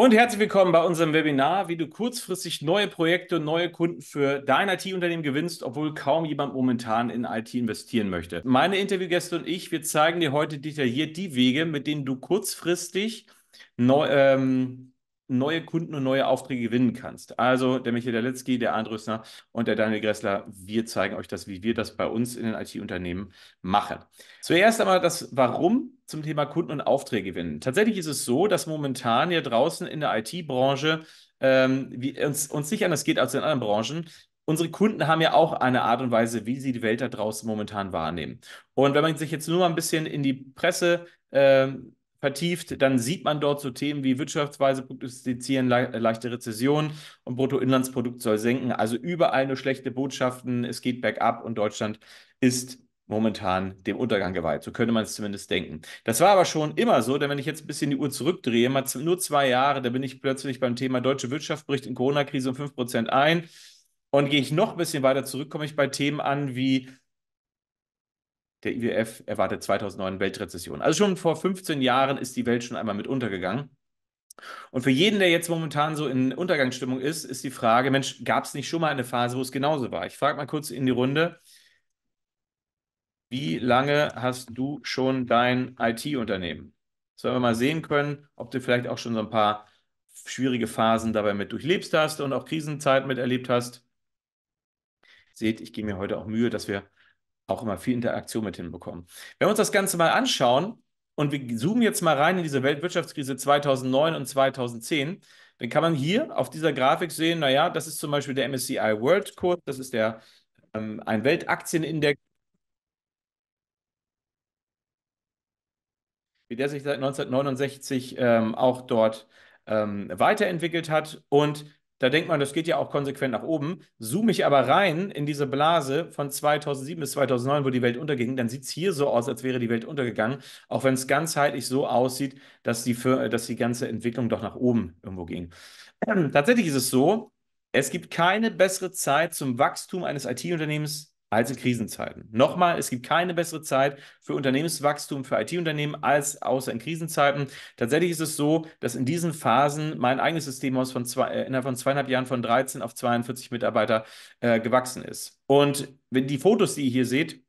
Und herzlich willkommen bei unserem Webinar, wie du kurzfristig neue Projekte und neue Kunden für dein IT-Unternehmen gewinnst, obwohl kaum jemand momentan in IT investieren möchte. Meine Interviewgäste und ich, wir zeigen dir heute detailliert die Wege, mit denen du kurzfristig neu, ähm, neue Kunden und neue Aufträge gewinnen kannst. Also der Michael Daletzky, der Arndt Rösner und der Daniel Gressler, wir zeigen euch das, wie wir das bei uns in den IT-Unternehmen machen. Zuerst einmal das Warum zum Thema Kunden und Aufträge gewinnen. Tatsächlich ist es so, dass momentan hier draußen in der IT-Branche ähm, uns, uns nicht anders geht als in anderen Branchen, unsere Kunden haben ja auch eine Art und Weise, wie sie die Welt da draußen momentan wahrnehmen. Und wenn man sich jetzt nur mal ein bisschen in die Presse ähm, vertieft, dann sieht man dort so Themen wie wirtschaftsweise prognostizieren, le äh, leichte Rezession und Bruttoinlandsprodukt soll senken. Also überall nur schlechte Botschaften, es geht bergab und Deutschland ist momentan dem Untergang geweiht. So könnte man es zumindest denken. Das war aber schon immer so, denn wenn ich jetzt ein bisschen die Uhr zurückdrehe, mal nur zwei Jahre, da bin ich plötzlich beim Thema deutsche Wirtschaft bricht in Corona-Krise um 5% ein. Und gehe ich noch ein bisschen weiter zurück, komme ich bei Themen an wie der IWF erwartet 2009 Weltrezession. Also schon vor 15 Jahren ist die Welt schon einmal mit untergegangen. Und für jeden, der jetzt momentan so in Untergangsstimmung ist, ist die Frage, Mensch, gab es nicht schon mal eine Phase, wo es genauso war? Ich frage mal kurz in die Runde. Wie lange hast du schon dein IT-Unternehmen? Sollen wir mal sehen können, ob du vielleicht auch schon so ein paar schwierige Phasen dabei mit durchlebst hast und auch Krisenzeiten miterlebt hast. Seht, ich gebe mir heute auch Mühe, dass wir auch immer viel Interaktion mit hinbekommen. Wenn wir uns das Ganze mal anschauen und wir zoomen jetzt mal rein in diese Weltwirtschaftskrise 2009 und 2010, dann kann man hier auf dieser Grafik sehen, naja, das ist zum Beispiel der MSCI World Code, das ist der ähm, ein Weltaktienindex, wie der sich seit 1969 ähm, auch dort ähm, weiterentwickelt hat. Und da denkt man, das geht ja auch konsequent nach oben. Zoome ich aber rein in diese Blase von 2007 bis 2009, wo die Welt unterging, dann sieht es hier so aus, als wäre die Welt untergegangen, auch wenn es ganzheitlich so aussieht, dass die, für, dass die ganze Entwicklung doch nach oben irgendwo ging. Tatsächlich ist es so, es gibt keine bessere Zeit zum Wachstum eines IT-Unternehmens als in Krisenzeiten. Nochmal, es gibt keine bessere Zeit für Unternehmenswachstum, für IT-Unternehmen als außer in Krisenzeiten. Tatsächlich ist es so, dass in diesen Phasen mein eigenes Systemhaus von zwei, äh, innerhalb von zweieinhalb Jahren von 13 auf 42 Mitarbeiter äh, gewachsen ist. Und wenn die Fotos, die ihr hier seht,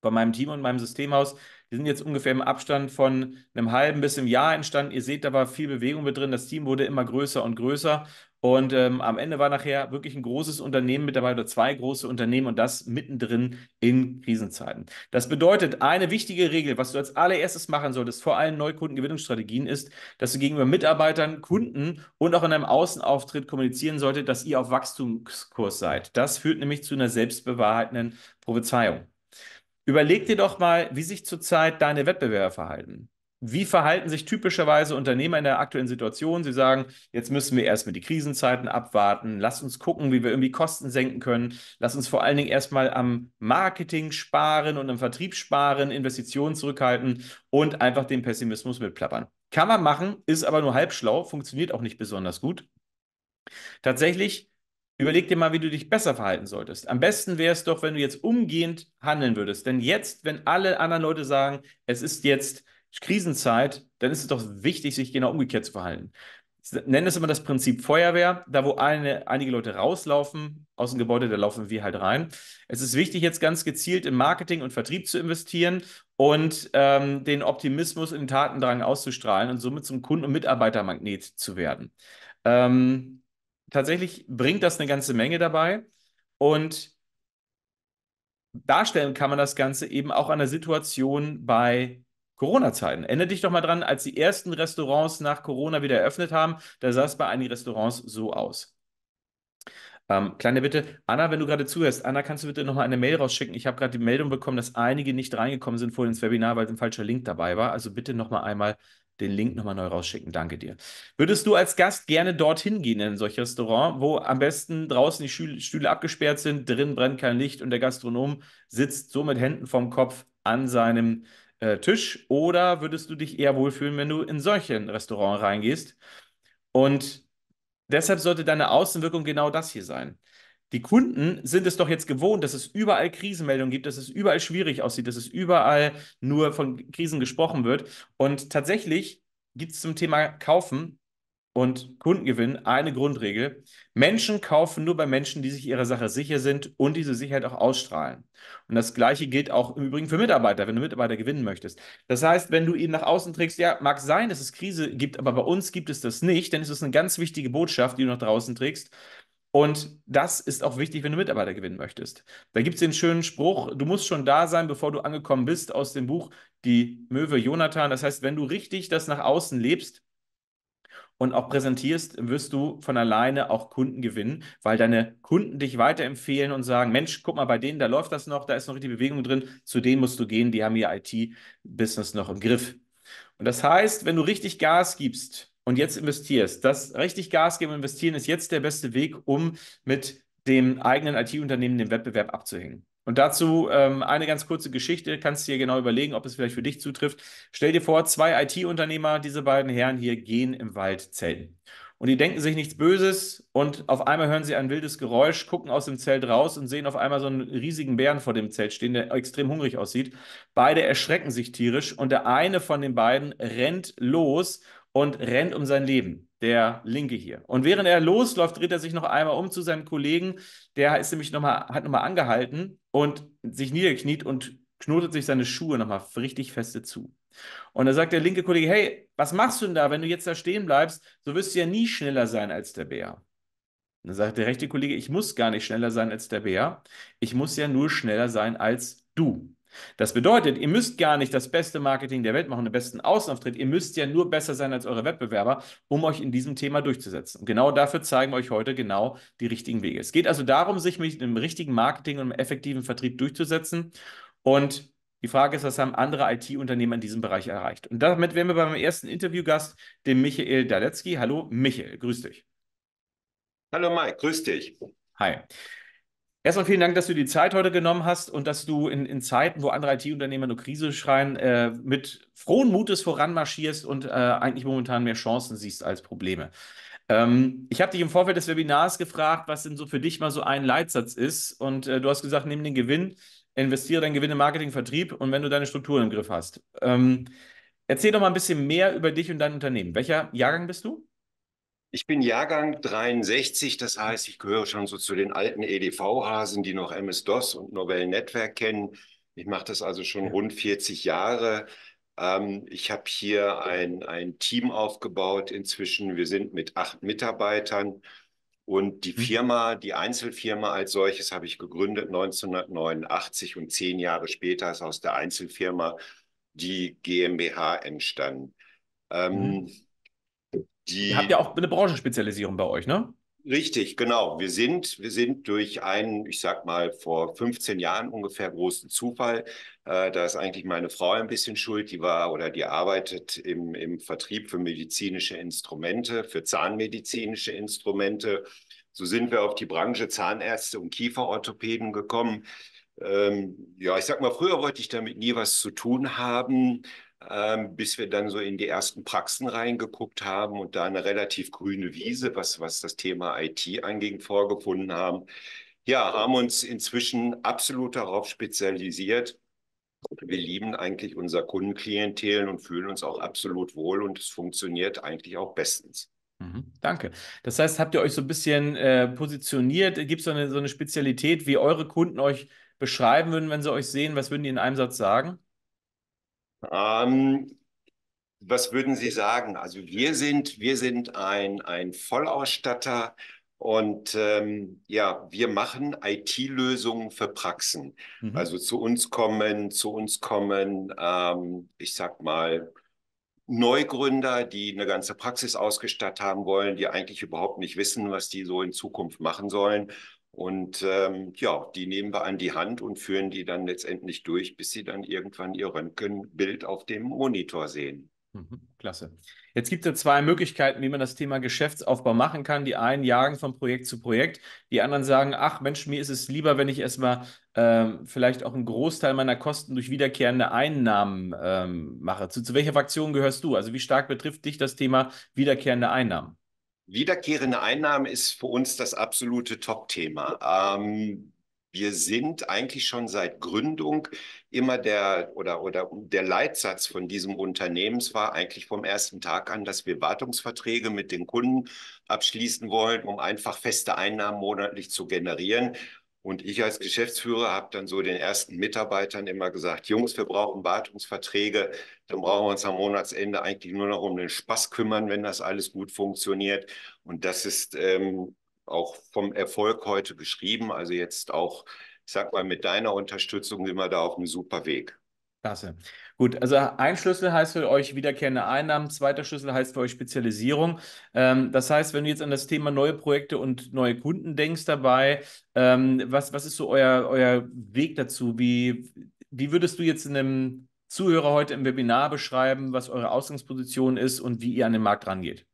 bei meinem Team und meinem Systemhaus. Die sind jetzt ungefähr im Abstand von einem halben bis im Jahr entstanden. Ihr seht, da war viel Bewegung mit drin. Das Team wurde immer größer und größer. Und ähm, am Ende war nachher wirklich ein großes Unternehmen mit dabei oder zwei große Unternehmen und das mittendrin in Krisenzeiten. Das bedeutet, eine wichtige Regel, was du als allererstes machen solltest, vor allem Neukundengewinnungsstrategien, ist, dass du gegenüber Mitarbeitern, Kunden und auch in einem Außenauftritt kommunizieren solltest, dass ihr auf Wachstumskurs seid. Das führt nämlich zu einer selbstbewahrheitenden Prophezeiung. Überleg dir doch mal, wie sich zurzeit deine Wettbewerber verhalten wie verhalten sich typischerweise Unternehmer in der aktuellen Situation? Sie sagen, jetzt müssen wir erstmal die Krisenzeiten abwarten, Lass uns gucken, wie wir irgendwie Kosten senken können, Lass uns vor allen Dingen erstmal am Marketing sparen und am Vertrieb sparen, Investitionen zurückhalten und einfach den Pessimismus mitplappern. Kann man machen, ist aber nur halb schlau, funktioniert auch nicht besonders gut. Tatsächlich Überleg dir mal, wie du dich besser verhalten solltest. Am besten wäre es doch, wenn du jetzt umgehend handeln würdest. Denn jetzt, wenn alle anderen Leute sagen, es ist jetzt Krisenzeit, dann ist es doch wichtig, sich genau umgekehrt zu verhalten. Ich nenne es immer das Prinzip Feuerwehr. Da, wo eine, einige Leute rauslaufen aus dem Gebäude, da laufen wir halt rein. Es ist wichtig, jetzt ganz gezielt in Marketing und Vertrieb zu investieren und ähm, den Optimismus in den Tatendrang auszustrahlen und somit zum Kunden- und Mitarbeitermagnet zu werden. Ähm, tatsächlich bringt das eine ganze Menge dabei und darstellen kann man das Ganze eben auch an der Situation bei Corona-Zeiten. Erinnere dich doch mal dran, als die ersten Restaurants nach Corona wieder eröffnet haben, da sah es bei einigen Restaurants so aus. Ähm, kleine Bitte, Anna, wenn du gerade zuhörst, Anna, kannst du bitte nochmal eine Mail rausschicken? Ich habe gerade die Meldung bekommen, dass einige nicht reingekommen sind vorhin ins Webinar, weil ein falscher Link dabei war. Also bitte nochmal einmal den Link nochmal neu rausschicken. Danke dir. Würdest du als Gast gerne dorthin gehen in ein solches Restaurant, wo am besten draußen die Stühle abgesperrt sind, drin brennt kein Licht und der Gastronom sitzt so mit Händen vom Kopf an seinem äh, Tisch oder würdest du dich eher wohlfühlen, wenn du in solche Restaurant reingehst? Und deshalb sollte deine Außenwirkung genau das hier sein. Die Kunden sind es doch jetzt gewohnt, dass es überall Krisenmeldungen gibt, dass es überall schwierig aussieht, dass es überall nur von Krisen gesprochen wird. Und tatsächlich gibt es zum Thema Kaufen und Kundengewinn eine Grundregel. Menschen kaufen nur bei Menschen, die sich ihrer Sache sicher sind und diese Sicherheit auch ausstrahlen. Und das Gleiche gilt auch im Übrigen für Mitarbeiter, wenn du Mitarbeiter gewinnen möchtest. Das heißt, wenn du ihn nach außen trägst, ja, mag sein, dass es Krise gibt, aber bei uns gibt es das nicht, denn es ist eine ganz wichtige Botschaft, die du nach draußen trägst. Und das ist auch wichtig, wenn du Mitarbeiter gewinnen möchtest. Da gibt es den schönen Spruch, du musst schon da sein, bevor du angekommen bist, aus dem Buch Die Möwe Jonathan. Das heißt, wenn du richtig das nach außen lebst, und auch präsentierst, wirst du von alleine auch Kunden gewinnen, weil deine Kunden dich weiterempfehlen und sagen, Mensch, guck mal, bei denen, da läuft das noch, da ist noch richtig Bewegung drin, zu denen musst du gehen, die haben ihr IT-Business noch im Griff. Und das heißt, wenn du richtig Gas gibst und jetzt investierst, das richtig Gas geben und investieren ist jetzt der beste Weg, um mit dem eigenen IT-Unternehmen den Wettbewerb abzuhängen. Und dazu ähm, eine ganz kurze Geschichte, kannst dir genau überlegen, ob es vielleicht für dich zutrifft. Stell dir vor, zwei IT-Unternehmer, diese beiden Herren hier, gehen im Wald zelten. Und die denken sich nichts Böses und auf einmal hören sie ein wildes Geräusch, gucken aus dem Zelt raus und sehen auf einmal so einen riesigen Bären vor dem Zelt stehen, der extrem hungrig aussieht. Beide erschrecken sich tierisch und der eine von den beiden rennt los und rennt um sein Leben der Linke hier. Und während er losläuft, dreht er sich noch einmal um zu seinem Kollegen, der ist nämlich noch mal, hat nochmal angehalten und sich niederkniet und knotet sich seine Schuhe nochmal richtig feste zu. Und da sagt der linke Kollege, hey, was machst du denn da? Wenn du jetzt da stehen bleibst, so wirst du ja nie schneller sein als der Bär. Und dann sagt der rechte Kollege, ich muss gar nicht schneller sein als der Bär. Ich muss ja nur schneller sein als du. Das bedeutet, ihr müsst gar nicht das beste Marketing der Welt machen, den besten Außenauftritt. Ihr müsst ja nur besser sein als eure Wettbewerber, um euch in diesem Thema durchzusetzen. Und genau dafür zeigen wir euch heute genau die richtigen Wege. Es geht also darum, sich mit einem richtigen Marketing und einem effektiven Vertrieb durchzusetzen. Und die Frage ist, was haben andere IT-Unternehmen in diesem Bereich erreicht? Und damit wären wir beim ersten Interviewgast, dem Michael Dalecki. Hallo Michael, grüß dich. Hallo Mike, grüß dich. Hi. Erstmal vielen Dank, dass du die Zeit heute genommen hast und dass du in, in Zeiten, wo andere IT-Unternehmer nur Krise schreien, äh, mit frohen Mutes voranmarschierst und äh, eigentlich momentan mehr Chancen siehst als Probleme. Ähm, ich habe dich im Vorfeld des Webinars gefragt, was denn so für dich mal so ein Leitsatz ist. Und äh, du hast gesagt, nimm den Gewinn, investiere deinen Gewinn in Marketing, Vertrieb und wenn du deine Strukturen im Griff hast. Ähm, erzähl doch mal ein bisschen mehr über dich und dein Unternehmen. Welcher Jahrgang bist du? Ich bin Jahrgang 63, das heißt, ich gehöre schon so zu den alten EDV-Hasen, die noch MS-DOS und Novell Netzwerk kennen. Ich mache das also schon rund 40 Jahre. Ähm, ich habe hier ein, ein Team aufgebaut inzwischen. Wir sind mit acht Mitarbeitern und die mhm. Firma, die Einzelfirma als solches habe ich gegründet 1989 und zehn Jahre später ist aus der Einzelfirma die GmbH entstanden. Ähm, mhm die, Ihr habt ja auch eine Branchenspezialisierung bei euch, ne? Richtig, genau. Wir sind, wir sind durch einen, ich sag mal, vor 15 Jahren ungefähr großen Zufall. Äh, da ist eigentlich meine Frau ein bisschen schuld, die war oder die arbeitet im, im Vertrieb für medizinische Instrumente, für zahnmedizinische Instrumente. So sind wir auf die Branche Zahnärzte und Kieferorthopäden gekommen. Ähm, ja, ich sag mal, früher wollte ich damit nie was zu tun haben ähm, bis wir dann so in die ersten Praxen reingeguckt haben und da eine relativ grüne Wiese, was, was das Thema IT angeht, vorgefunden haben. Ja, haben uns inzwischen absolut darauf spezialisiert. Wir lieben eigentlich unser Kundenklientel und fühlen uns auch absolut wohl und es funktioniert eigentlich auch bestens. Mhm, danke. Das heißt, habt ihr euch so ein bisschen äh, positioniert? Gibt es eine, so eine Spezialität, wie eure Kunden euch beschreiben würden, wenn sie euch sehen? Was würden die in einem Satz sagen? Ähm, was würden Sie sagen? Also wir sind, wir sind ein, ein Vollausstatter und ähm, ja, wir machen IT-Lösungen für Praxen. Mhm. Also zu uns kommen, zu uns kommen, ähm, ich sag mal, Neugründer, die eine ganze Praxis ausgestattet haben wollen, die eigentlich überhaupt nicht wissen, was die so in Zukunft machen sollen. Und ähm, ja, die nehmen wir an die Hand und führen die dann letztendlich durch, bis sie dann irgendwann ihr Röntgenbild auf dem Monitor sehen. Mhm, klasse. Jetzt gibt es zwei Möglichkeiten, wie man das Thema Geschäftsaufbau machen kann. Die einen jagen von Projekt zu Projekt, die anderen sagen, ach Mensch, mir ist es lieber, wenn ich erstmal ähm, vielleicht auch einen Großteil meiner Kosten durch wiederkehrende Einnahmen ähm, mache. Zu, zu welcher Fraktion gehörst du? Also wie stark betrifft dich das Thema wiederkehrende Einnahmen? Wiederkehrende Einnahmen ist für uns das absolute Top-Thema. Ähm, wir sind eigentlich schon seit Gründung immer der oder, oder der Leitsatz von diesem Unternehmens war eigentlich vom ersten Tag an, dass wir Wartungsverträge mit den Kunden abschließen wollen, um einfach feste Einnahmen monatlich zu generieren. Und ich als Geschäftsführer habe dann so den ersten Mitarbeitern immer gesagt, Jungs, wir brauchen Wartungsverträge, dann brauchen wir uns am Monatsende eigentlich nur noch um den Spaß kümmern, wenn das alles gut funktioniert. Und das ist ähm, auch vom Erfolg heute beschrieben. Also jetzt auch, ich sag mal, mit deiner Unterstützung sind wir da auf einem super Weg. Klasse. Gut, also ein Schlüssel heißt für euch wiederkehrende Einnahmen, zweiter Schlüssel heißt für euch Spezialisierung. Ähm, das heißt, wenn du jetzt an das Thema neue Projekte und neue Kunden denkst dabei, ähm, was, was ist so euer, euer Weg dazu? Wie, wie würdest du jetzt einem Zuhörer heute im Webinar beschreiben, was eure Ausgangsposition ist und wie ihr an den Markt rangeht?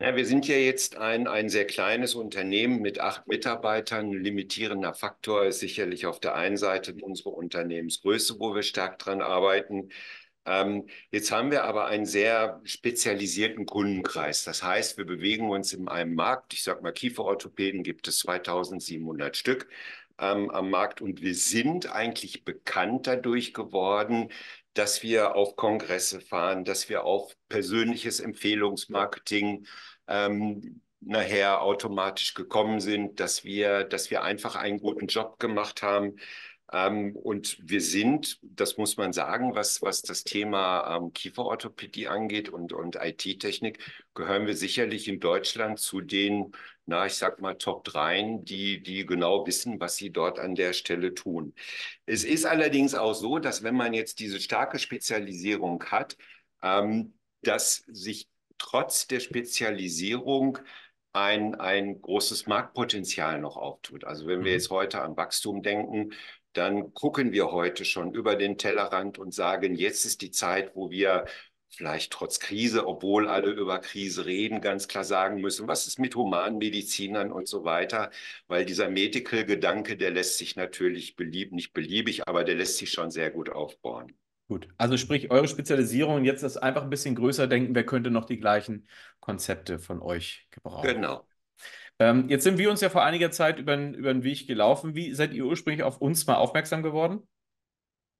Ja, wir sind ja jetzt ein, ein sehr kleines Unternehmen mit acht Mitarbeitern. Ein limitierender Faktor ist sicherlich auf der einen Seite unsere Unternehmensgröße, wo wir stark dran arbeiten. Ähm, jetzt haben wir aber einen sehr spezialisierten Kundenkreis. Das heißt, wir bewegen uns in einem Markt. Ich sage mal, Kieferorthopäden gibt es 2700 Stück ähm, am Markt und wir sind eigentlich bekannt dadurch geworden, dass wir auf Kongresse fahren, dass wir auf persönliches Empfehlungsmarketing ähm, nachher automatisch gekommen sind, dass wir, dass wir einfach einen guten Job gemacht haben, ähm, und wir sind, das muss man sagen, was, was das Thema ähm, Kieferorthopädie angeht und, und IT-Technik, gehören wir sicherlich in Deutschland zu den, na, ich sag mal, Top 3, die, die genau wissen, was sie dort an der Stelle tun. Es ist allerdings auch so, dass wenn man jetzt diese starke Spezialisierung hat, ähm, dass sich trotz der Spezialisierung ein, ein großes Marktpotenzial noch auftut. Also wenn wir mhm. jetzt heute an Wachstum denken, dann gucken wir heute schon über den Tellerrand und sagen, jetzt ist die Zeit, wo wir vielleicht trotz Krise, obwohl alle über Krise reden, ganz klar sagen müssen, was ist mit Humanmedizinern und so weiter, weil dieser Medical-Gedanke, der lässt sich natürlich belieb nicht beliebig, aber der lässt sich schon sehr gut aufbauen. Gut, also sprich, eure Spezialisierung jetzt ist einfach ein bisschen größer denken, wer könnte noch die gleichen Konzepte von euch gebrauchen. Genau. Ähm, jetzt sind wir uns ja vor einiger Zeit über, über den Weg gelaufen. Wie seid ihr ursprünglich auf uns mal aufmerksam geworden?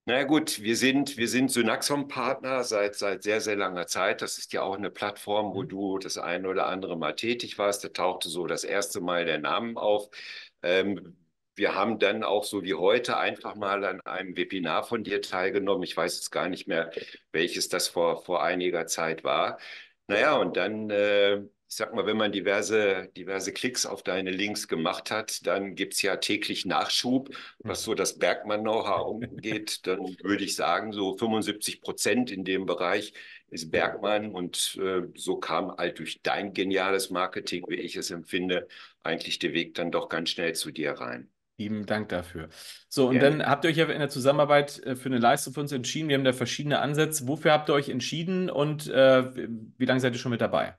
Na gut, wir sind, wir sind Synaxon-Partner seit, seit sehr, sehr langer Zeit. Das ist ja auch eine Plattform, wo mhm. du das eine oder andere Mal tätig warst. Da tauchte so das erste Mal der Name auf. Ähm, wir haben dann auch so wie heute einfach mal an einem Webinar von dir teilgenommen. Ich weiß jetzt gar nicht mehr, welches das vor, vor einiger Zeit war. Naja, und dann äh, ich sag mal, wenn man diverse, diverse Klicks auf deine Links gemacht hat, dann gibt es ja täglich Nachschub. Was mhm. so das Bergmann-Know-how umgeht, dann würde ich sagen, so 75 Prozent in dem Bereich ist Bergmann. Und äh, so kam halt durch dein geniales Marketing, wie ich es empfinde, eigentlich der Weg dann doch ganz schnell zu dir rein. Lieben Dank dafür. So, und Gerne. dann habt ihr euch ja in der Zusammenarbeit äh, für eine Leistung für uns entschieden. Wir haben da verschiedene Ansätze. Wofür habt ihr euch entschieden und äh, wie lange seid ihr schon mit dabei?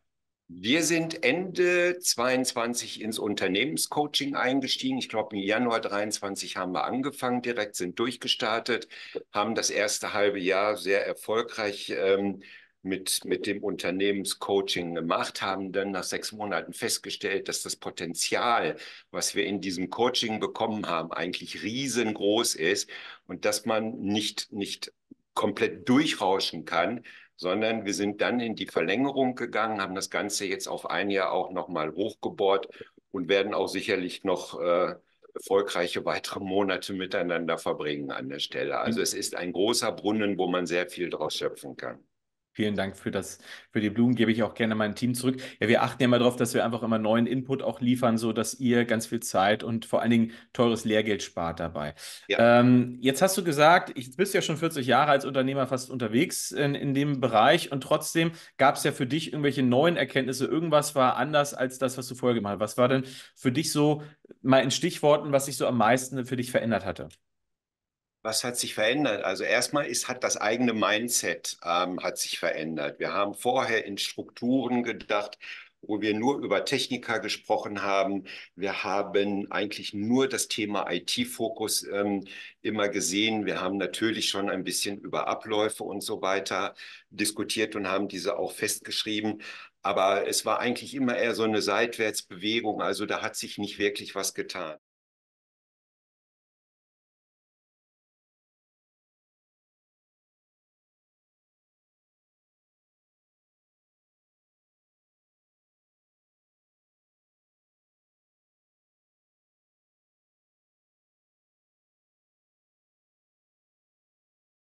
Wir sind Ende 22 ins Unternehmenscoaching eingestiegen. Ich glaube, im Januar 23 haben wir angefangen, direkt sind durchgestartet, haben das erste halbe Jahr sehr erfolgreich ähm, mit, mit dem Unternehmenscoaching gemacht, haben dann nach sechs Monaten festgestellt, dass das Potenzial, was wir in diesem Coaching bekommen haben, eigentlich riesengroß ist und dass man nicht, nicht komplett durchrauschen kann, sondern wir sind dann in die Verlängerung gegangen, haben das Ganze jetzt auf ein Jahr auch nochmal hochgebohrt und werden auch sicherlich noch äh, erfolgreiche weitere Monate miteinander verbringen an der Stelle. Also mhm. es ist ein großer Brunnen, wo man sehr viel draus schöpfen kann. Vielen Dank für das, für die Blumen gebe ich auch gerne mein Team zurück. Ja, wir achten ja mal darauf, dass wir einfach immer neuen Input auch liefern, so dass ihr ganz viel Zeit und vor allen Dingen teures Lehrgeld spart dabei. Ja. Ähm, jetzt hast du gesagt, ich bist ja schon 40 Jahre als Unternehmer fast unterwegs in, in dem Bereich und trotzdem gab es ja für dich irgendwelche neuen Erkenntnisse. Irgendwas war anders als das, was du vorher gemacht hast. Was war denn für dich so mal in Stichworten, was sich so am meisten für dich verändert hatte? was hat sich verändert? Also erstmal ist, hat das eigene Mindset ähm, hat sich verändert. Wir haben vorher in Strukturen gedacht, wo wir nur über Techniker gesprochen haben. Wir haben eigentlich nur das Thema IT-Fokus ähm, immer gesehen. Wir haben natürlich schon ein bisschen über Abläufe und so weiter diskutiert und haben diese auch festgeschrieben. Aber es war eigentlich immer eher so eine Seitwärtsbewegung. Also da hat sich nicht wirklich was getan.